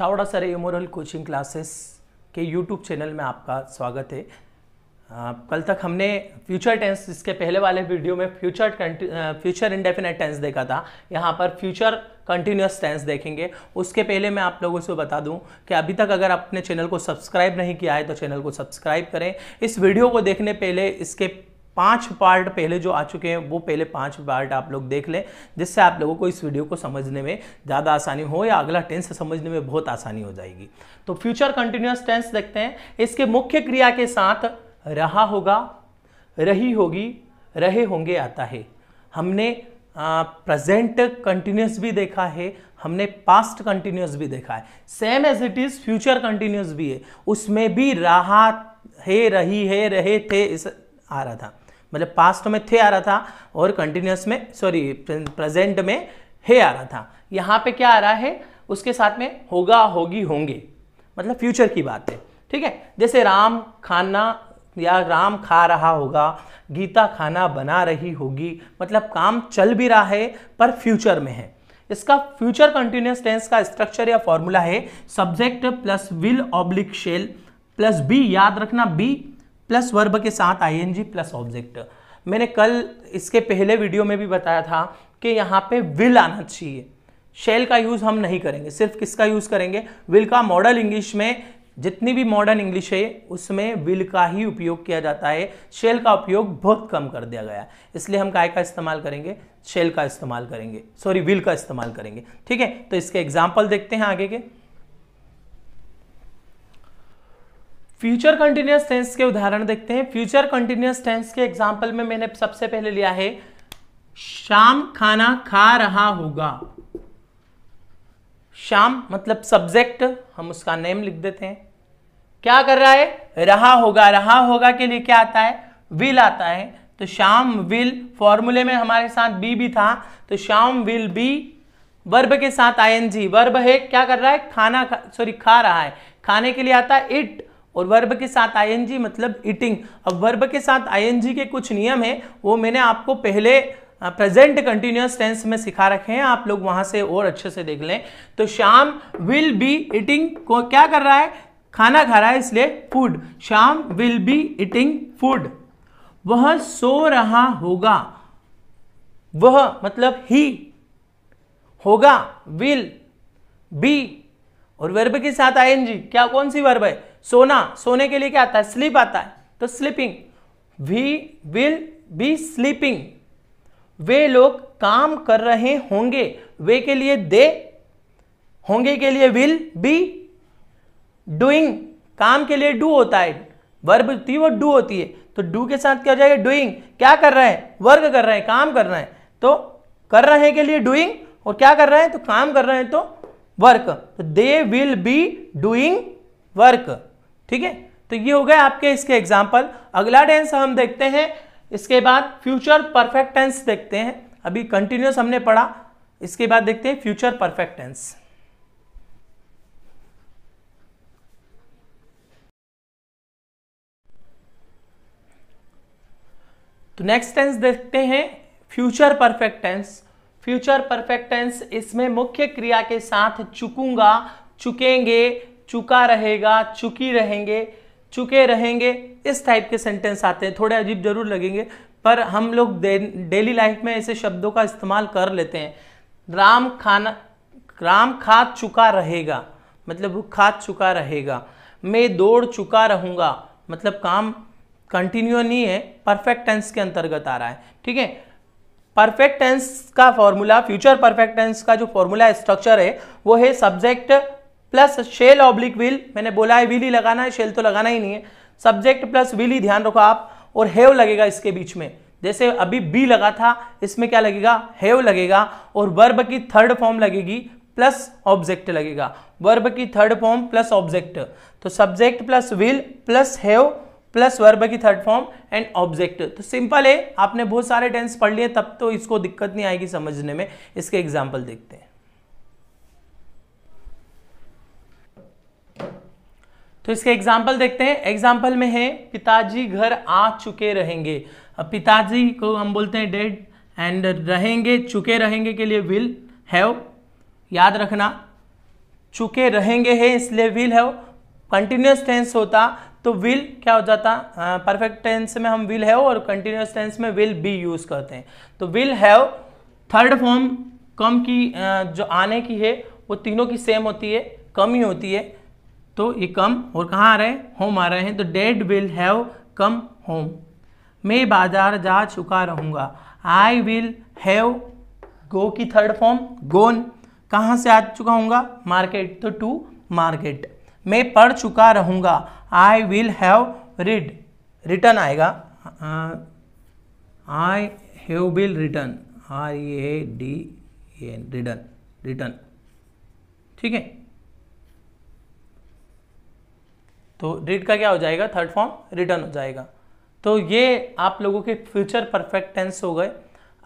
Chavda sir एमोरल coaching classes के YouTube channel में आपका स्वागत है आ, कल तक हमने फ्यूचर टेंस इसके पहले वाले वीडियो में फ्यूचर फ्यूचर इंडेफिनेट टेंस देखा था यहाँ पर फ्यूचर कंटिन्यूस टेंस देखेंगे उसके पहले मैं आप लोगों से बता दूं कि अभी तक अगर आपने चैनल को सब्सक्राइब नहीं किया है तो चैनल को सब्सक्राइब करें इस वीडियो को देखने पहले इसके पांच पार्ट पहले जो आ चुके हैं वो पहले पांच पार्ट आप लोग देख लें जिससे आप लोगों को इस वीडियो को समझने में ज़्यादा आसानी हो या अगला टेंस समझने में बहुत आसानी हो जाएगी तो फ्यूचर कंटिन्यूस टेंस देखते हैं इसके मुख्य क्रिया के साथ रहा होगा रही होगी रहे होंगे आता है हमने प्रेजेंट कंटिन्यूस भी देखा है हमने पास्ट कंटिन्यूस भी देखा है same as it is future continuous भी है उसमें भी रहा है रही है रहे थे इस आ रहा था मतलब पास्ट में थे आ रहा था और कंटिन्यूस में सॉरी प्रेजेंट में है आ रहा था यहाँ पे क्या आ रहा है उसके साथ में होगा होगी होंगे मतलब फ्यूचर की बात है ठीक है जैसे राम खाना या राम खा रहा होगा गीता खाना बना रही होगी मतलब काम चल भी रहा है पर फ्यूचर में है इसका फ्यूचर कंटिन्यूस टेंस का स्ट्रक्चर या फॉर्मूला है subject plus will oblique shall plus be याद रखना बी प्लस वर्ब के साथ आईएनजी प्लस ऑब्जेक्ट मैंने कल इसके पहले वीडियो में भी बताया था कि यहाँ पे विल आना चाहिए शेल का यूज़ हम नहीं करेंगे सिर्फ किसका यूज़ करेंगे विल का मॉडल इंग्लिश में जितनी भी मॉडर्न इंग्लिश है उसमें विल का ही उपयोग किया जाता है शेल का उपयोग बहुत कम कर दिया गया है इसलिए हम काय का इस्तेमाल करेंगे शेल का इस्तेमाल करेंगे सॉरी विल का इस्तेमाल करेंगे ठीक है तो इसके एग्जाम्पल देखते हैं आगे के फ्यूचर कंटिन्यूस टेंस के उदाहरण देखते हैं फ्यूचर कंटिन्यूस टेंस के एग्जाम्पल में मैंने सबसे पहले लिया है शाम खाना खा रहा होगा शाम मतलब सब्जेक्ट हम उसका नेम लिख देते हैं क्या कर रहा है रहा होगा रहा होगा के लिए क्या आता है विल आता है तो शाम विल फॉर्मूले में हमारे साथ बी भी था तो शाम विल बी वर्ब के साथ जी वर्ब है क्या कर रहा है खाना खा, सॉरी खा रहा है खाने के लिए आता है इट और वर्ब के साथ आईएनजी मतलब ईटिंग अब वर्ब के साथ आईएनजी के कुछ नियम है वो मैंने आपको पहले प्रेजेंट कंटिन्यूस टेंस में सिखा रखे हैं आप लोग वहां से और अच्छे से देख लें तो शाम विल बी ईटिंग को क्या कर रहा है खाना खा रहा है इसलिए फूड शाम विल बी ईटिंग फूड वह सो रहा होगा वह मतलब ही होगा विल बी और वर्ब के साथ जी क्या कौन सी वर्ब है सोना सोने के लिए क्या आता है स्लिप आता है तो sleeping we will be sleeping वे लोग काम कर रहे होंगे वे के लिए दे होंगे के लिए विल बी डूइंग काम के लिए डू होता है वर्ब होती है वो डू होती है तो डू के साथ क्या हो जाएगा डूइंग क्या कर रहे हैं वर्क कर रहे हैं काम कर रहे हैं तो कर रहे हैं के लिए डूइंग और क्या कर रहे हैं तो काम कर रहे हैं तो वर्क तो they will be doing work ठीक है तो ये हो गए आपके इसके एग्जाम्पल अगला टेंस हम देखते हैं इसके बाद फ्यूचर परफेक्ट टेंस देखते हैं अभी कंटिन्यूस हमने पढ़ा इसके बाद देखते हैं फ्यूचर परफेक्ट टेंस तो नेक्स्ट टेंस देखते हैं future perfect tense future perfect tense इसमें मुख्य क्रिया के साथ चुकूंगा चुकेंगे चुका रहेगा चुकी रहेंगे चुके रहेंगे इस टाइप के सेंटेंस आते हैं थोड़े अजीब जरूर लगेंगे पर हम लोग डेली लाइफ में ऐसे शब्दों का इस्तेमाल कर लेते हैं राम खाना राम खा चुका रहेगा मतलब वो खा चुका रहेगा मैं दौड़ चुका रहूँगा मतलब काम कंटिन्यू नहीं है परफेक्ट टेंस के अंतर्गत आ रहा है ठीक है परफेक्ट टेंस का फॉर्मूला फ्यूचर परफेक्ट टेंस का जो फॉर्मूला स्ट्रक्चर है वो है subject plus shall oblique will मैंने बोला है विल ही लगाना है शेल तो लगाना ही नहीं है सब्जेक्ट प्लस विल ही ध्यान रखो आप और हेव लगेगा इसके बीच में जैसे अभी बी लगा था इसमें क्या लगेगा हेव लगेगा और वर्ब की थर्ड फॉर्म लगेगी प्लस ऑब्जेक्ट लगेगा वर्ब की थर्ड फॉर्म प्लस ऑब्जेक्ट तो subject plus will plus have plus verb की थर्ड फॉर्म एंड ऑब्जेक्ट तो सिंपल है आपने बहुत सारे टेंस पढ़ लिए तब तो इसको दिक्कत नहीं आएगी समझने में इसके एग्जाम्पल देखते हैं तो इसके एग्जाम्पल देखते हैं एग्जाम्पल में है पिताजी घर आ चुके रहेंगे अब पिताजी को हम बोलते हैं डेड एंड रहेंगे चुके रहेंगे के लिए विल हैव याद रखना चुके रहेंगे है इसलिए विल हैव कंटिन्यूस टेंस होता तो विल क्या हो जाता परफेक्ट टेंस में हम विल हैव और कंटिन्यूस टेंस में विल बी यूज करते हैं तो will have third form come की uh, जो आने की है वो तीनों की सेम होती है कम ही होती है तो ये कम और कहाँ आ रहे हैं होम आ रहे हैं तो dad will have come home मैं बाजार जा चुका रहूँगा आई विल हैव गो की थर्ड फॉर्म गोन कहाँ से आ चुका हूँगा मार्केट तो टू मार्केट मैं पढ़ चुका रहूँगा I will have read return आएगा I have will return I A D N return return ठीक है तो रीड का क्या हो जाएगा थर्ड फॉर्म रिटर्न हो जाएगा तो ये आप लोगों के फ्यूचर परफेक्ट टेंस हो गए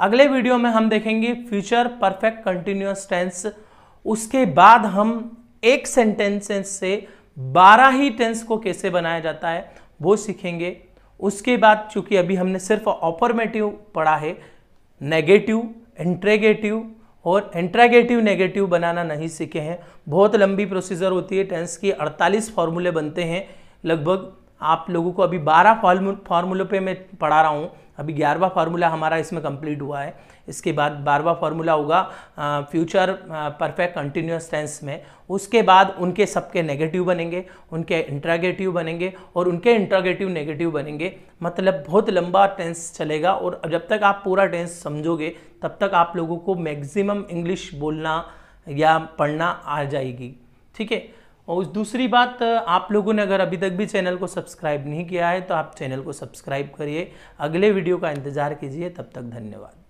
अगले वीडियो में हम देखेंगे फ्यूचर परफेक्ट कंटिन्यूस टेंस उसके बाद हम एक सेंटेंस से बारह ही टेंस को कैसे बनाया जाता है वो सीखेंगे उसके बाद चूंकि अभी हमने सिर्फ ऑपरमेटिव पढ़ा है नेगेटिव इंट्रेगेटिव और इंट्रागेटिव नेगेटिव बनाना नहीं सीखे हैं बहुत लंबी प्रोसीजर होती है टेंस की 48 फार्मूले बनते हैं लगभग आप लोगों को अभी 12 फार्मूलों पे मैं पढ़ा रहा हूँ अभी ग्यारहवा फार्मूला हमारा इसमें कंप्लीट हुआ है इसके बाद बारहवा फार्मूला होगा फ्यूचर परफेक्ट कंटिन्यूस टेंस में उसके बाद उनके सबके नेगेटिव बनेंगे उनके इंट्रागेटिव बनेंगे और उनके इंट्रागेटिव नेगेटिव बनेंगे मतलब बहुत लंबा टेंस चलेगा और जब तक आप पूरा टेंस समझोगे तब तक आप लोगों को मैक्सिमम इंग्लिश बोलना या पढ़ना आ जाएगी ठीक है और दूसरी बात आप लोगों ने अगर अभी तक भी चैनल को सब्सक्राइब नहीं किया है तो आप चैनल को सब्सक्राइब करिए अगले वीडियो का इंतज़ार कीजिए तब तक धन्यवाद